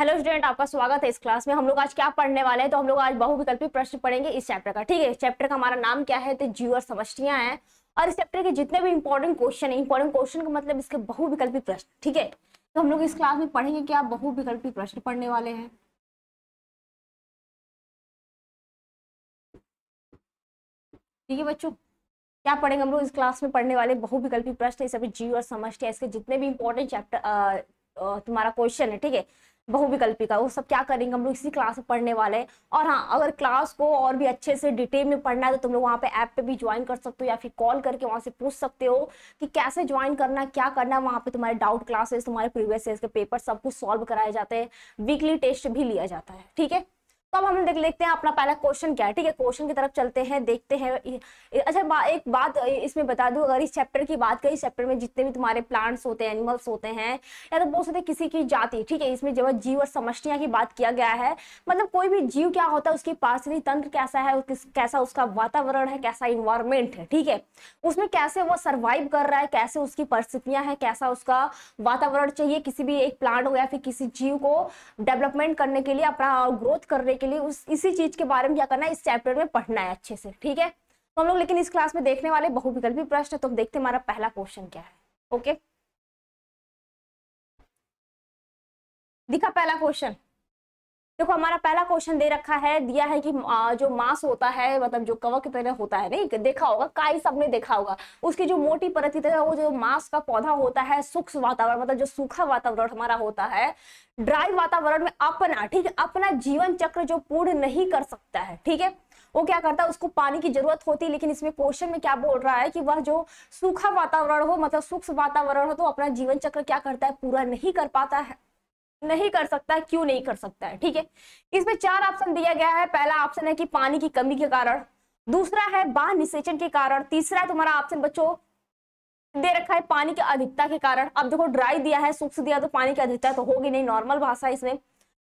Hello student आपका स्वागत है इस क्लास में हम लोग आज क्या पढ़ने वाले हैं तो हम लोग आज बहुविकल्पी प्रश्न पढ़ेंगे इस चैप्टर का ठीक है चैप्टर का हमारा नाम क्या है तो जीव और समष्टियां हैं और इस चैप्टर के जितने भी इंपॉर्टेंट क्वेश्चन है इंपॉर्टेंट क्वेश्चन का मतलब इसके बहुविकल्पी प्रश्न ठीक है तो हम लोग इस क्लास में पढ़ेंगे क्या बहुविकल्पी प्रश्न पढ़ने वाले हैं ठीक है बच्चों क्या पढ़ेंगे हम लोग इस क्लास में पढ़ने वाले बहुविकल्पी प्रश्न है सभी जीव और समष्टिया इसके जितने भी इंपॉर्टेंट चैप्टर तुम्हारा क्वेश्चन है ठीक है बहुविकल्पी का वो सब क्या करेंगे हम लोग इसी क्लास में पढ़ने वाले हैं और हाँ अगर क्लास को और भी अच्छे से डिटेल में पढ़ना है तो तुम लोग वहाँ पे ऐप पे भी ज्वाइन कर सकते हो या फिर कॉल करके वहाँ से पूछ सकते हो कि कैसे ज्वाइन करना क्या करना है वहाँ पे तुम्हारे डाउट क्लासेस तुम्हारे प्रीवियस ईयर के पेपर सब कुछ सॉल्व कराए जाते हैं वीकली टेस्ट भी लिया जाता है ठीक है तो अब हम देख लेते हैं अपना पहला क्वेश्चन क्या है ठीक है क्वेश्चन की तरफ चलते हैं देखते हैं अच्छा बा, एक बात इसमें बता दूं अगर इस चैप्टर की बात करें इस चैप्टर में जितने भी तुम्हारे प्लांट्स होते हैं एनिमल्स होते हैं या तो बोल सकते किसी की जाति ठीक है इसमें जब जीव और समस्या की बात किया गया है मतलब कोई भी जीव क्या होता है उसकी पार्षणी तंत्र कैसा है कैसा उसका वातावरण है कैसा इन्वायरमेंट है ठीक है उसमें कैसे वो सर्वाइव कर रहा है कैसे उसकी परिस्थितियां हैं कैसा उसका वातावरण चाहिए किसी भी एक प्लांट हो या फिर किसी जीव को डेवलपमेंट करने के लिए अपना ग्रोथ करने के लिए उस इसी चीज के बारे में क्या करना है इस चैप्टर में पढ़ना है अच्छे से ठीक है तो हम लोग लेकिन इस क्लास में देखने वाले बहुविकल्पी प्रश्न तो हम देखते हैं हमारा पहला क्वेश्चन क्या है ओके दिखा पहला क्वेश्चन देखो हमारा पहला क्वेश्चन दे रखा है दिया है कि जो मांस होता है मतलब जो कवक की तरह होता है नहीं देखा होगा काई सबने देखा होगा उसकी जो मोटी परत की तरह वो जो मांस का पौधा होता है सूक्ष्म वातावरण मतलब जो सूखा वातावरण हमारा होता है ड्राई वातावरण में अपना ठीक है अपना जीवन चक्र जो पूर्ण नहीं कर सकता है ठीक है वो क्या करता है उसको पानी की जरूरत होती है लेकिन इसमें क्वेश्चन में क्या बोल रहा है कि वह जो सूखा वातावरण हो मतलब सूक्ष्म वातावरण हो तो अपना जीवन चक्र क्या करता है पूरा नहीं कर पाता है नहीं कर सकता है क्यों नहीं कर सकता है ठीक है इसमें चार ऑप्शन दिया गया है पहला ऑप्शन है कि पानी की कमी के कारण दूसरा है बाह निषेचन के कारण तीसरा है तुम्हारा ऑप्शन बच्चों दे रखा है पानी की अधिकता के कारण अब देखो ड्राई दिया है सूख दिया तो पानी की अधिकता तो होगी नहीं नॉर्मल भाषा इसमें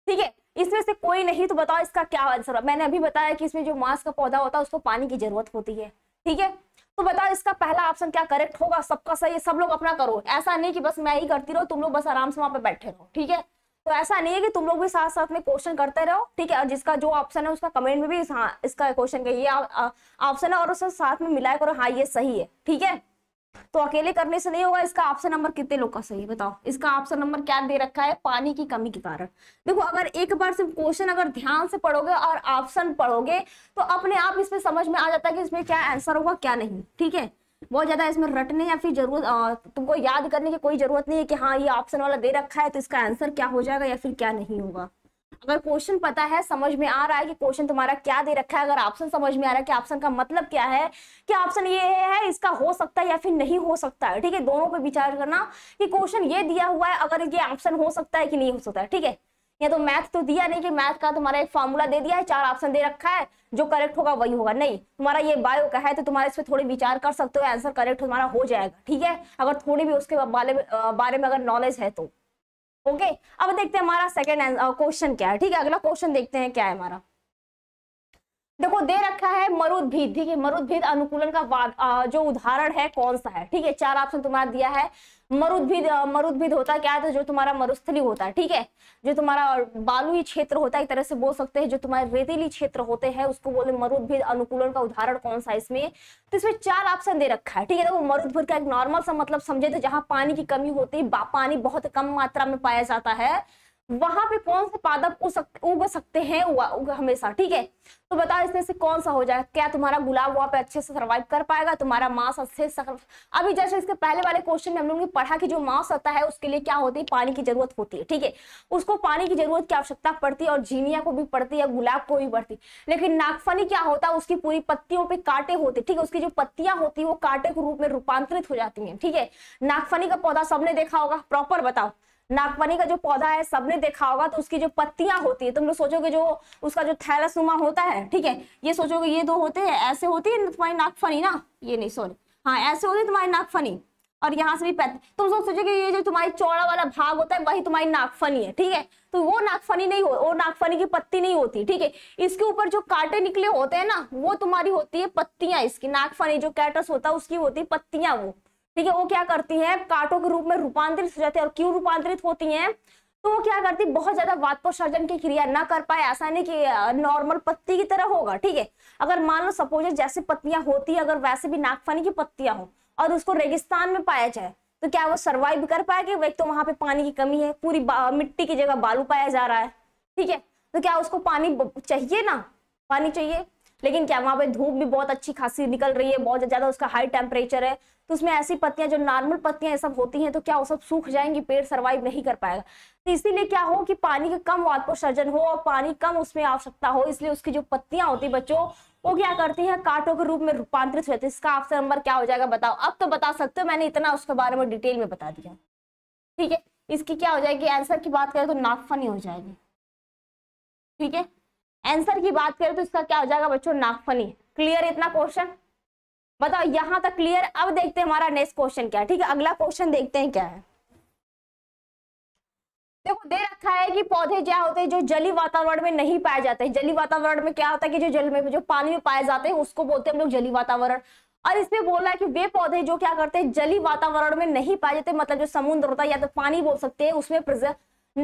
ठीक है इसमें से कोई नहीं तो बताओ इसका क्या आंसर मैंने अभी बताया कि इसमें जो मांस का पौधा होता है उसको पानी की जरूरत होती है ठीक है तो बताओ इसका पहला ऑप्शन क्या करेक्ट होगा सबका सही है सब लोग अपना करो ऐसा नहीं कि बस मैं ही करती रहो तुम लोग बस आराम से वहां पर बैठे रहो ठीक है तो ऐसा नहीं है कि तुम लोग भी साथ साथ में क्वेश्चन करते रहो ठीक है और जिसका जो ऑप्शन है उसका कमेंट में भी हाँ इसका क्वेश्चन का ये ऑप्शन है और उसको साथ में मिलाया करो हाँ ये सही है ठीक है तो अकेले करने से नहीं होगा इसका ऑप्शन नंबर कितने लोग का सही है बताओ इसका ऑप्शन नंबर क्या दे रखा है पानी की कमी के कारण देखो अगर एक बार सिर्फ क्वेश्चन अगर ध्यान से पढ़ोगे और ऑप्शन पढ़ोगे तो अपने आप इसमें समझ में आ जाता है कि इसमें क्या आंसर होगा क्या नहीं ठीक है बहुत ज़्यादा इसमें रटने या फिर जरूरत तुमको याद करने की कोई ज़रूरत नहीं है कि हाँ ये ऑप्शन वाला दे रखा है तो इसका आंसर क्या हो जाएगा या फिर क्या नहीं होगा अगर क्वेश्चन पता है समझ में आ रहा है कि क्वेश्चन तुम्हारा क्या दे रखा है अगर ऑप्शन समझ में आ रहा है कि ऑप्शन का मतलब क्या है कि ऑप्शन ये है इसका हो सकता है या फिर नहीं हो सकता है ठीक है दोनों पर विचार करना कि क्वेश्चन ये दिया हुआ है अगर ये ऑप्शन हो सकता है कि नहीं हो सकता है ठीक है या तो मैथ तो दिया नहीं कि मैथ का तुम्हारा एक फॉर्मूला दे दिया है चार ऑप्शन दे रखा है जो करेक्ट होगा वही होगा नहीं तुम्हारा ये बायो का है तो तुम्हारा इस पर थोड़ी विचार कर सकते हो आंसर करेक्ट तुम्हारा हो जाएगा ठीक है अगर थोड़ी भी उसके बारे में बारे में अगर नॉलेज है तो ओके अब देखते हैं हमारा सेकेंड क्वेश्चन क्या है ठीक है अगला क्वेश्चन देखते हैं क्या है हमारा देखो दे रखा है मरुद भीत ठीक है मरुद भीत अनुकूलन का जो उदाहरण है कौन सा है ठीक है चार ऑप्शन तुम्हारा दिया है मरुद मरुद्भिद मरुद भीत होता क्या है तो जो तुम्हारा मरुस्थली होता है ठीक है जो तुम्हारा बालुई क्षेत्र होता है एक तरह से बोल सकते हैं जो तुम्हारे रेतीली क्षेत्र होते हैं उसको बोले मरुद अनुकूलन का उदाहरण कौन सा है इसमें तो इसमें चार ऑप्शन दे रखा है ठीक है देखो मरुद्भिद मरुद का एक नॉर्मल सा मतलब समझे तो जहां पानी की कमी होती है पानी बहुत कम मात्रा में पाया जाता है वहां पे कौन से पादप उग सकते हैं हमेशा ठीक है तो बताओ इसमें से कौन सा हो जाएगा क्या तुम्हारा गुलाब वहां पे अच्छे से सर्वाइव कर पाएगा तुम्हारा मांस अच्छे से अभी जैसे इसके पहले वाले क्वेश्चन में हम लोगों ने पढ़ा कि जो मांस आता है उसके लिए क्या होती है पानी की जरूरत होती है ठीक है उसको पानी की जरूरत की आवश्यकता पड़ती है और झीनिया को भी पड़ती है गुलाब को भी पड़ती लेकिन नागफनी क्या होता है उसकी पूरी पत्तियों पर कांटे होते ठीक है उसकी जो पत्तियां होती है वो कांटे के रूप में रूपांतरित हो जाती है ठीक है नागफनी का पौधा सबने देखा होगा प्रॉपर बताओ नागपनी का जो पौधा है सबने देखा होगा तो उसकी जो पत्तियां होती है तुम लोग सोचोगे जो उसका जो थैलस नुमा होता है ठीक है ये सोचोगे ये दो होते हैं ऐसे होती है तुम्हारी नागफनी ना ये नहीं सॉरी हाँ ऐसे होती है तुम्हारी नागफनी और यहाँ से भी पैत तुम लोग सोचोगे ये जो तुम्हारी चौड़ा वाला भाग होता है वही तुम्हारी नागफनी है ठीक है तो वो नागफनी नहीं हो वो नागफनी की पत्ती नहीं होती ठीक है इसके ऊपर जो कांटे निकले होते हैं ना वो तुम्हारी होती है पत्तियां इसकी नागफनी जो कैटस होता है उसकी होती है पत्तियां वो ठीक है वो क्या करती है कांटों के रूप में रूपांतरित हो जाती है और क्यों रूपांतरित होती है तो वो क्या करती बहुत ज्यादा वातपोषर्जन की क्रिया ना कर पाए ऐसा नहीं कि नॉर्मल पत्ती की तरह होगा ठीक है अगर मान लो सपोज जैसे पत्तियां होती है अगर वैसे भी नागफानी की पत्तियां हो और उसको रेगिस्तान में पाया जाए तो क्या वो सर्वाइव कर पाएगी एक तो वहां पे पानी की कमी है पूरी मिट्टी की जगह बालू पाया जा रहा है ठीक है तो क्या उसको पानी चाहिए ना पानी चाहिए लेकिन क्या वहाँ पे धूप भी बहुत अच्छी खासी निकल रही है बहुत ज्यादा उसका हाई टेम्परेचर है तो उसमें ऐसी पत्तियां जो नॉर्मल पत्तियां ये सब होती हैं तो क्या वो सब सूख जाएंगी पेड़ सर्वाइव नहीं कर पाएगा तो इसीलिए क्या हो कि पानी का कम सर्जन हो और पानी कम उसमें आवश्यकता हो इसलिए उसकी जो पत्तियां होती बच्चों वो क्या करती है कांटों के रूप में रूपांतरित होती है इसका आपसे नंबर क्या हो जाएगा बताओ अब तो बता सकते हो मैंने इतना उसके बारे में डिटेल में बता दिया ठीक है इसकी क्या हो जाएगी आंसर की बात करें तो नागफनी हो जाएगी ठीक है आंसर की बात करें तो इसका क्या हो जाएगा बच्चों नागफनी क्लियर इतना क्वेश्चन बताओ यहां तक क्लियर अब देखते हैं हमारा नेक्स्ट क्वेश्चन क्या है ठीक है अगला क्वेश्चन देखते हैं क्या है देखो दे रखा है कि पौधे क्या होते हैं जो जली वातावरण में नहीं पाए जाते हैं जली वातावरण में क्या होता है कि जो जल में जो पानी में पाए जाते हैं उसको बोलते हैं हम लोग जली वातावरण और इसमें बोला है कि वे पौधे जो क्या करते हैं जली वातावरण में नहीं पाए जाते मतलब जो समुद्र होता है या तो पानी बोल सकते हैं उसमें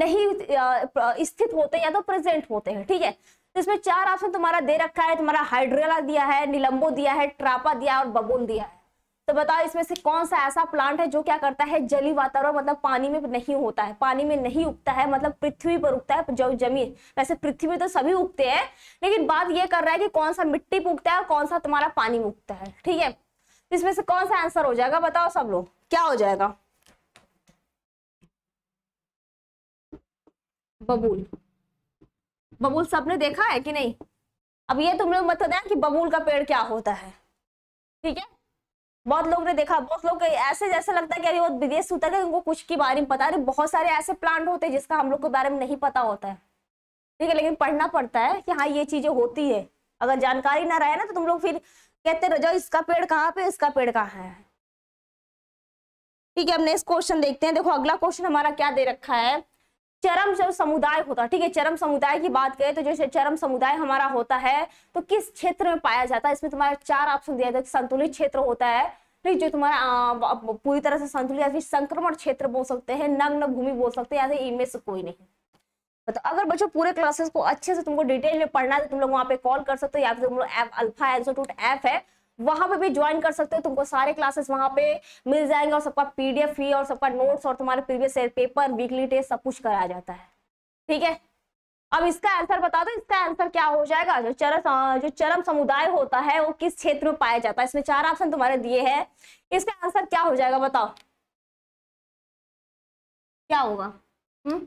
नहीं स्थित होते या तो प्रेजेंट होते हैं ठीक है इसमें चार ऑप्शन तुम्हारा दे रखा है तुम्हारा हाइड्रोला दिया है नीलम्बो दिया है ट्रापा दिया और बबून दिया है तो बताओ इसमें से कौन सा ऐसा प्लांट है जो क्या करता है जली वातावरण मतलब पानी में नहीं होता है पानी में नहीं उगता है मतलब पृथ्वी पर उगता है जो जमीन वैसे पृथ्वी में तो सभी उगते हैं लेकिन बात यह कर रहा है कि कौन सा मिट्टी पर उगता है और कौन सा तुम्हारा पानी में उगता है ठीक है इसमें से कौन सा आंसर हो जाएगा बताओ सब लोग क्या हो जाएगा बबूल बबूल सबने देखा है कि नहीं अब ये तुम लोग मत बताया कि बबूल का पेड़ क्या होता है ठीक है बहुत लोग ने देखा बहुत लोग ऐसे जैसे लगता है कि अभी वो विदेश से उतर उनको कुछ के बारे में पता है बहुत सारे ऐसे प्लांट होते हैं जिसका हम लोग के बारे में नहीं पता होता है ठीक है लेकिन पढ़ना पड़ता है कि हाँ ये चीजें होती है अगर जानकारी ना रहे ना तो तुम लोग फिर कहते रह जाओ इसका पेड़ कहाँ पे इसका पेड़ कहाँ है ठीक है अब नेक्स्ट क्वेश्चन देखते हैं देखो अगला क्वेश्चन हमारा क्या दे रखा है चरम जो समुदाय होता है ठीक है चरम समुदाय की बात करें तो जैसे चरम समुदाय हमारा होता है तो किस क्षेत्र में पाया जाता है इसमें तुम्हारा चार ऑप्शन दिया जाता है संतुलित क्षेत्र होता है ठीक जो तुम्हारा पूरी तरह से संतुलित या फिर संक्रमण क्षेत्र बोल सकते हैं नग्न भूमि बोल सकते हैं या फिर इनमें से कोई नहीं तो अगर बच्चों पूरे क्लासेस को अच्छे से तुमको डिटेल में पढ़ना है तो तुम लोग वहाँ पे कॉल कर सकते हो या फिर तो तुम लोग ऐप अल्फा एंसोटूट ऐप है वहां पे भी ज्वाइन कर सकते हो तुमको सारे क्लासेस वहां पे मिल जाएंगे और सबका पीडीएफ ही और सबका नोट्स और तुम्हारे प्रीवियस पेपर वीकली टेस्ट सब कुछ कराया जाता है ठीक है अब इसका आंसर बता दो इसका आंसर क्या हो जाएगा जो चरम जो चरम समुदाय होता है वो किस क्षेत्र में पाया जाता है इसमें चार ऑप्शन तुम्हारे दिए हैं इसका आंसर क्या हो जाएगा बताओ क्या होगा हुँ? हम्म?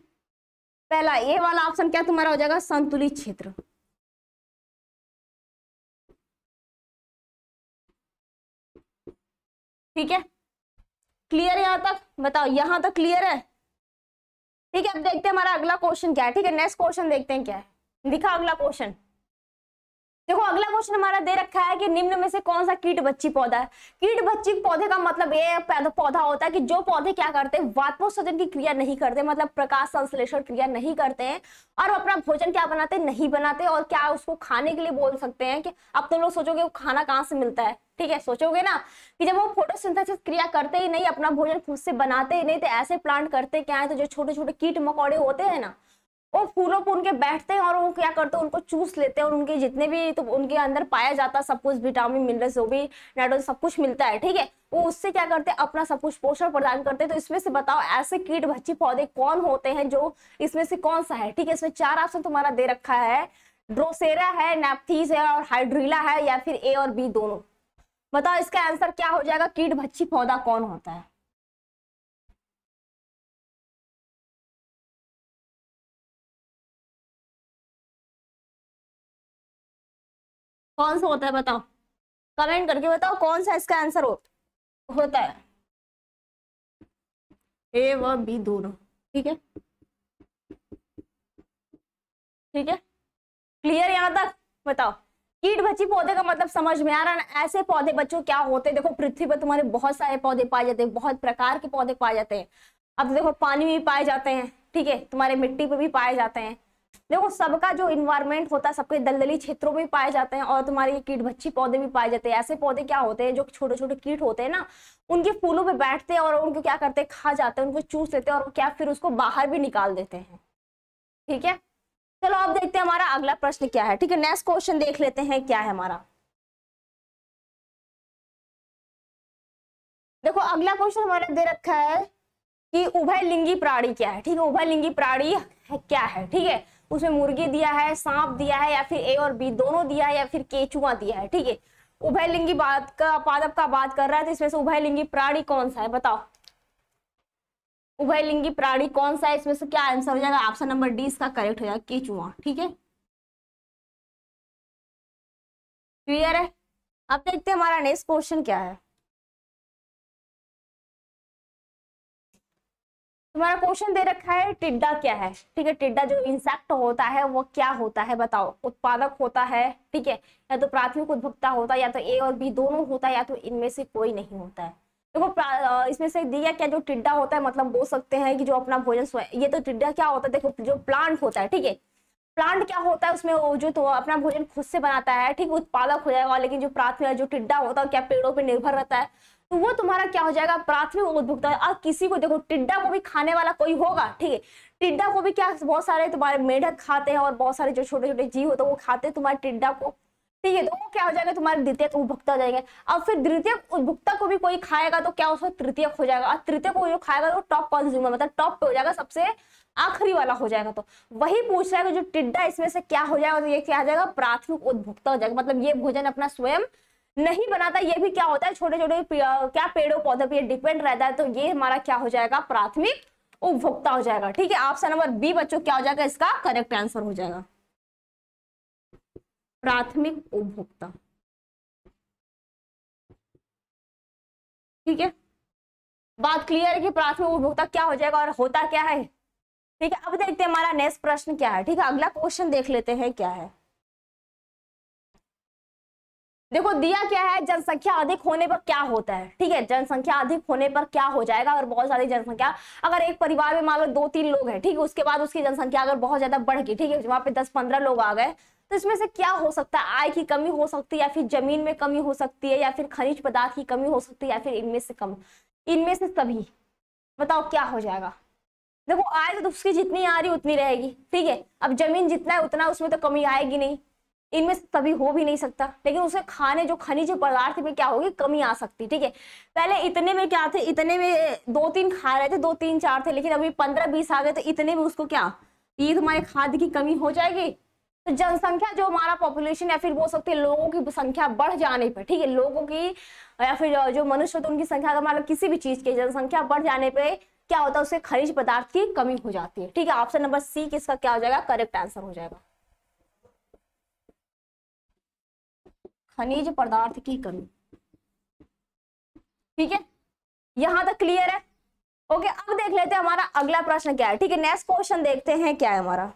पहला ये वाला ऑप्शन क्या तुम्हारा हो जाएगा संतुलित क्षेत्र ठीक है क्लियर यहां तक बताओ यहां तक क्लियर है ठीक है अब देखते हैं हमारा अगला क्वेश्चन क्या है ठीक है नेक्स्ट क्वेश्चन देखते हैं क्या है दिखा अगला क्वेश्चन देखो अगला क्वेश्चन हमारा दे रखा है कि निम्न में से कौन सा कीट बच्ची पौधा है कीट बच्ची पौधे का मतलब ये पौधा होता है कि जो पौधे क्या करते हैं वात्पोत्सर्जन की क्रिया नहीं करते मतलब प्रकाश संश्लेषण क्रिया नहीं करते हैं और अपना भोजन क्या बनाते नहीं बनाते और क्या उसको खाने के लिए बोल सकते हैं कि अब तुम तो लोग सोचोगे खाना कहाँ से मिलता है ठीक है सोचोगे ना कि जब वो फोटोसिंथेसिस क्रिया करते ही नहीं अपना भोजन खुद से बनाते ही नहीं तो ऐसे प्लांट करते क्या है तो जो छोटे छोटे कीट मकोड़े होते हैं ना वो फूलों पर उनके बैठते हैं और वो क्या करते हैं उनको चूस लेते हैं और उनके जितने भी तो उनके अंदर पाया जाता है सब कुछ विटामिन मिनरल्स जो भी नाइट्रोजन सब कुछ मिलता है ठीक है वो उससे क्या करते हैं अपना सब कुछ पोषण प्रदान करते हैं तो इसमें से बताओ ऐसे कीट भच्ची पौधे कौन होते हैं जो इसमें से कौन सा है ठीक है इसमें चार ऑप्शन तुम्हारा दे रखा है ड्रोसेरा है नेपथीज है और हाइड्रीला है या फिर ए और बी दोनों बताओ इसका आंसर क्या हो जाएगा कीट भच्छी पौधा कौन होता है कौन सा होता है बताओ कमेंट करके बताओ कौन सा इसका आंसर हो, होता है ए व बी दोनों ठीक है ठीक है क्लियर यहां तक बताओ कीट बची पौधे का मतलब समझ में आ रहा है ऐसे पौधे बच्चों क्या होते हैं देखो पृथ्वी पर तुम्हारे बहुत सारे पौधे पाए जाते हैं बहुत प्रकार के पौधे पाए जाते हैं अब देखो पानी में भी पाए जाते हैं ठीक है तुम्हारे मिट्टी पर भी पाए जाते हैं देखो सबका जो इन्वायरमेंट होता है सबके दलदली क्षेत्रों में पाए जाते हैं और तुम्हारे ये कीट भच्छी पौधे भी पाए जाते हैं ऐसे पौधे क्या होते हैं जो छोटे छोटे कीट होते हैं ना उनके फूलों पे बैठते हैं और उनको क्या करते हैं खा जाते हैं उनको चूस लेते हैं और क्या फिर उसको बाहर भी निकाल देते हैं ठीक है चलो अब देखते हैं हमारा अगला प्रश्न क्या है ठीक है नेक्स्ट क्वेश्चन देख लेते हैं क्या है हमारा देखो अगला क्वेश्चन हमारा दे रखा है कि उभय लिंगी प्राणी क्या है ठीक है उभय लिंगी प्राणी क्या है ठीक है उसमें मुर्गी दिया है सांप दिया है या फिर ए और बी दोनों दिया है या फिर केचुआ दिया है ठीक है उभय लिंगी बात का पादप का बात कर रहा है तो इसमें से उभय लिंगी प्राणी कौन सा है बताओ उभयलिंगी प्राणी कौन सा है इसमें से क्या आंसर हो जाएगा ऑप्शन नंबर डी इसका करेक्ट हो जाएगा केचुआ ठीक है क्लियर है अब देखते हैं हमारा नेक्स्ट क्वेश्चन क्या है तुम्हारा क्वेश्चन दे रखा है टिड्डा क्या है ठीक है टिड्डा जो इंसेक्ट होता है वो क्या होता है बताओ उत्पादक होता है ठीक है या तो प्राथमिक उद्भोक्ता होता है या तो ए और बी दोनों होता है या तो इनमें से कोई नहीं होता है देखो तो इसमें से दिया क्या जो टिड्डा होता है मतलब बोल सकते हैं कि जो अपना भोजन ये तो टिड्डा क्या होता है देखो जो प्लांट होता है ठीक है प्लांट क्या होता है उसमें वो जो तो अपना भोजन खुद से बनाता है ठीक उत्पादक हो जाएगा लेकिन जो प्राथमिक जो टिड्डा होता है क्या पेड़ों पर पे निर्भर रहता है तो वो तुम्हारा क्या हो जाएगा प्राथमिक उपभोक्ता अब किसी को देखो टिड्डा को भी खाने वाला कोई होगा ठीक है टिड्डा को भी क्या बहुत सारे तुम्हारे मेढक खाते हैं और बहुत सारे जो छोटे छोटे जीव होते हैं वो खाते हैं तुम्हारे टिड्डा को तो ये दोनों क्या हो जाएगा तुम्हारे द्वितीय उपभोक्ता हो जाएंगे अब फिर द्वितीय उपभोक्ता को भी कोई खाएगा तो क्या उसका तृतीय हो जाएगा और तृतीय को जो खाएगा तो टॉप कंज्यूमर मतलब टॉप पे हो जाएगा सबसे आखिरी वाला हो जाएगा तो वही पूछ रहा है कि जो टिड्डा इसमें से क्या हो जाएगा तो ये क्या हो जाएगा प्राथमिक उपभोक्ता हो जाएगा मतलब ये भोजन अपना स्वयं नहीं बनाता ये भी क्या होता है छोटे छोटे क्या पेड़ों पौधों पर डिपेंड रहता है तो ये हमारा क्या हो जाएगा प्राथमिक उपभोक्ता हो जाएगा ठीक है ऑप्शन नंबर बी बच्चों क्या हो जाएगा इसका करेक्ट आंसर हो जाएगा प्राथमिक उपभोक्ता ठीक है बात क्लियर है कि प्राथमिक उपभोक्ता क्या हो जाएगा और होता क्या है ठीक है अब देखते हैं हमारा नेक्स्ट प्रश्न क्या है ठीक है अगला क्वेश्चन देख लेते हैं क्या है देखो दिया क्या है जनसंख्या अधिक होने पर क्या होता है ठीक है जनसंख्या अधिक होने पर क्या हो जाएगा अगर बहुत ज्यादा जनसंख्या अगर एक परिवार में मान लो दो तीन लोग हैं ठीक है उसके बाद उसकी जनसंख्या अगर बहुत ज्यादा बढ़ गई ठीक है वहां पे दस पंद्रह लोग आ गए तो इसमें से क्या हो सकता है आय की कमी हो सकती है या फिर जमीन में कमी हो सकती है या फिर खनिज पदार्थ की कमी हो सकती है या फिर इनमें से कम इनमें से सभी बताओ क्या हो जाएगा देखो आय तो उसकी जितनी आ रही उतनी रहेगी ठीक है अब जमीन जितना है उतना उसमें तो कमी आएगी नहीं इनमें से तभी हो भी नहीं सकता लेकिन उसे खाने जो खनिज पदार्थ में क्या होगी कमी आ सकती ठीक है पहले इतने में क्या थे इतने में दो तीन खा रहे थे दो तीन चार थे लेकिन अभी पंद्रह बीस आ गए तो इतने में उसको क्या ये तुम्हारे खाद की कमी हो जाएगी जनसंख्या जो हमारा पॉपुलेशन या फिर बोल सकते हैं लोगों की संख्या बढ़ जाने पर ठीक है लोगों की या फिर जो मनुष्य होते तो उनकी संख्या का मतलब किसी भी चीज की जनसंख्या बढ़ जाने पर क्या होता है उससे खनिज पदार्थ की कमी हो जाती है ठीक है ऑप्शन नंबर सी किसका क्या हो जाएगा करेक्ट आंसर हो जाएगा खनिज पदार्थ की कमी ठीक है यहां तक क्लियर है ओके अब देख लेते हैं हमारा अगला प्रश्न क्या है ठीक है नेक्स्ट क्वेश्चन देखते हैं क्या है हमारा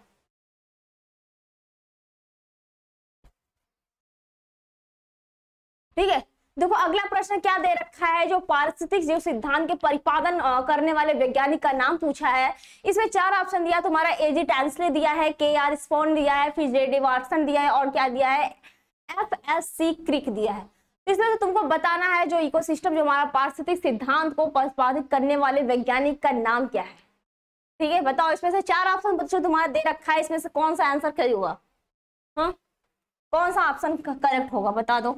ठीक है देखो अगला प्रश्न क्या दे रखा है जो पारिस्थितिक जीव सिद्धांत के परिपादन करने वाले वैज्ञानिक का नाम पूछा है इसमें चार ऑप्शन दिया तुम्हारा ए जी टैंसले दिया है के आर स्पोन दिया है फिर जे डी वाटसन दिया है और क्या दिया है एफ एस सी क्रिक दिया है इसमें तो तुमको बताना है जो इकोसिस्टम जो हमारा पारिस्थितिक सिद्धांत को प्रतिपादित करने वाले वैज्ञानिक का नाम क्या है ठीक है बताओ इसमें से चार ऑप्शन बच्चों तुम्हारा दे रखा है इसमें से कौन सा आंसर क्या होगा हाँ कौन सा ऑप्शन करेक्ट होगा बता दो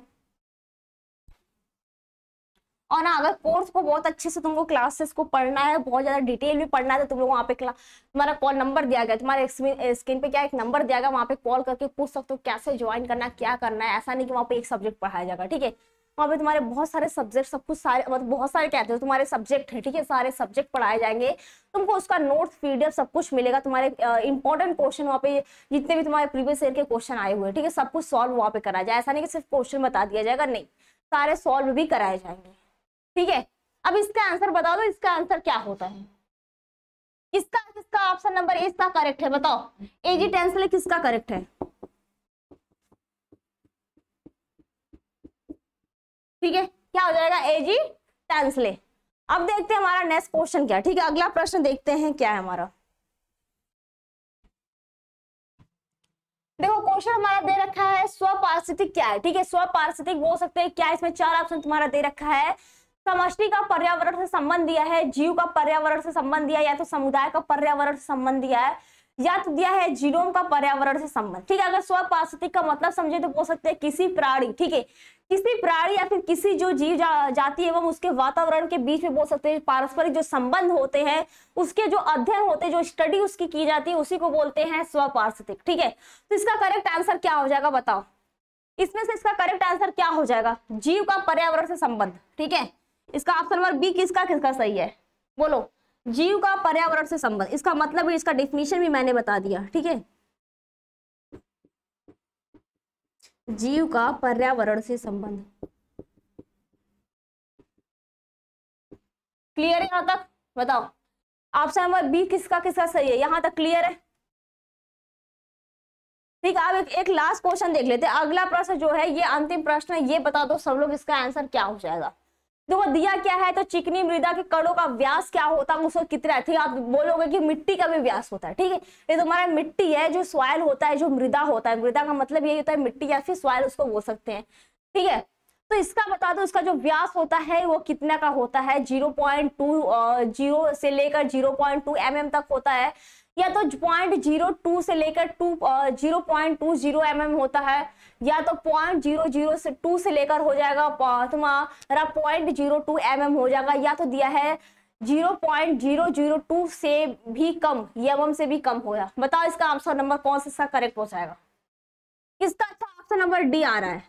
और ना अगर कोर्स को बहुत अच्छे से तुमको क्लासेस को पढ़ना है बहुत ज्यादा डिटेल भी पढ़ना है तो तुम लोग वहाँ पे तुम्हारा कॉल नंबर दिया गया तुम्हारे स्क्रीन पे क्या एक नंबर दिया गया वहाँ पे कॉल करके पूछ सकते हो कैसे ज्वाइन करना क्या करना है ऐसा नहीं कि वहाँ पे एक सब्जेक्ट पढ़ाया जाएगा ठीक है वहाँ पे तुम्हारे बहुत सारे सब्जेक्ट सब कुछ सारे मतलब बहुत सारे कहते हो तुम्हारे सब्जेक्ट है ठीक है सारे सब्जेक्ट पढ़ाए जाएंगे तुमको उसका नोट्स पीडीएफ सब कुछ मिलेगा तुम्हारे इंपॉर्टेंट क्वेश्चन वहाँ पे जितने भी तुम्हारे प्रीवियस ईयर के क्वेश्चन आए हुए ठीक है सब कुछ सॉल्व वहाँ पे करा जाए ऐसा नहीं कि सिर्फ क्वेश्चन बता दिया जाएगा नहीं सारे सॉल्व भी कराए जाएंगे ठीक है अब इसका आंसर बता दो इसका आंसर क्या होता है किसका किसका ऑप्शन नंबर ए इसका करेक्ट है बताओ एजी टेंसिल किसका करेक्ट है ठीक है क्या हो जाएगा एजी टेंसले अब देखते हैं हमारा नेक्स्ट क्वेश्चन क्या ठीक है अगला प्रश्न देखते हैं क्या है हमारा देखो क्वेश्चन हमारा दे रखा है स्वपारिस्थितिक क्या है ठीक है स्वपारिस्थितिक बोल सकते हैं क्या इसमें चार ऑप्शन तुम्हारा दे रखा है समष्टि का पर्यावरण से संबंध दिया है जीव का पर्यावरण से संबंध दिया या तो समुदाय का पर्यावरण से संबंध दिया है या तो दिया है जीरोम का पर्यावरण से संबंध ठीक है अगर स्वपार्श्विक का मतलब समझे तो बोल सकते हैं किसी प्राणी ठीक है किसी प्राणी या फिर किसी जो जीव जा, जाति एवं उसके वातावरण के बीच में बोल सकते हैं पारस्परिक जो संबंध होते हैं उसके जो अध्ययन होते हैं जो स्टडी उसकी की जाती है उसी को बोलते हैं स्वपार्श्विक ठीक है तो इसका करेक्ट आंसर क्या हो जाएगा बताओ इसमें से इसका करेक्ट आंसर क्या हो जाएगा जीव का पर्यावरण से संबंध ठीक है इसका ऑप्शन नंबर बी किसका किसका सही है बोलो जीव का पर्यावरण से संबंध इसका मतलब भी इसका डिफिनेशन भी मैंने बता दिया ठीक है जीव का पर्यावरण से संबंध क्लियर है यहां तक बताओ ऑप्शन नंबर बी किसका किसका सही है यहां तक क्लियर है ठीक है अब एक, एक लास्ट क्वेश्चन देख लेते हैं अगला प्रश्न जो है ये अंतिम प्रश्न है ये बता दो सब लोग इसका आंसर क्या हो जाएगा देखो दिया क्या है तो चिकनी मृदा के कणों का व्यास क्या होता है उसको कितना है ठीक आप बोलोगे कि मिट्टी का भी व्यास होता है ठीक है ये तुम्हारा तो मिट्टी है जो सॉयल होता है जो मृदा होता है मृदा का मतलब यही होता है मिट्टी या फिर सॉयल उसको बोल सकते हैं ठीक है तो इसका बता दो इसका जो व्यास होता है वो कितना का होता है जीरो पॉइंट टू जीरो से लेकर zero point two M M तक होता है या तो पॉइंट जीरो टू से लेकर two zero point two zero M M होता है या तो पॉइंट जीरो जीरो से टू से लेकर हो जाएगा तुम्हारा point zero two M M हो जाएगा या तो दिया है zero point zero zero two से भी कम एम से भी कम होगा बताओ इसका आंसर नंबर कौन सा इसका करेक्ट हो जाएगा किसका अच्छा ऑप्शन नंबर डी आ रहा है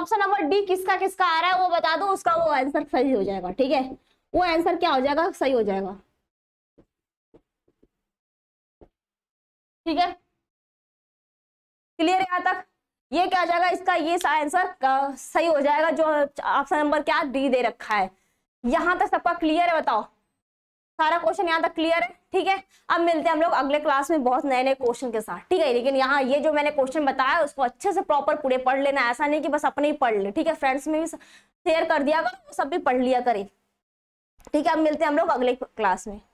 ऑप्शन नंबर डी किसका किसका आ रहा है वो बता दो उसका वो आंसर सही हो जाएगा ठीक है वो आंसर क्या हो जाएगा सही हो जाएगा ठीक है क्लियर यहाँ तक ये क्या हो जाएगा इसका ये आंसर सही हो जाएगा जो ऑप्शन नंबर क्या डी दे रखा है यहाँ तक सबका क्लियर है बताओ सारा क्वेश्चन यहाँ तक क्लियर है ठीक है अब मिलते हैं हम लोग अगले क्लास में बहुत नए नए क्वेश्चन के साथ ठीक है लेकिन यहाँ ये जो मैंने क्वेश्चन बताया उसको अच्छे से प्रॉपर पूरे पढ़ लेना ऐसा नहीं कि बस अपने ही पढ़ ले ठीक है फ्रेंड्स में भी शेयर कर दिया करो सब भी पढ़ लिया करें ठीक है अब मिलते हैं हम लोग अगले क्लास में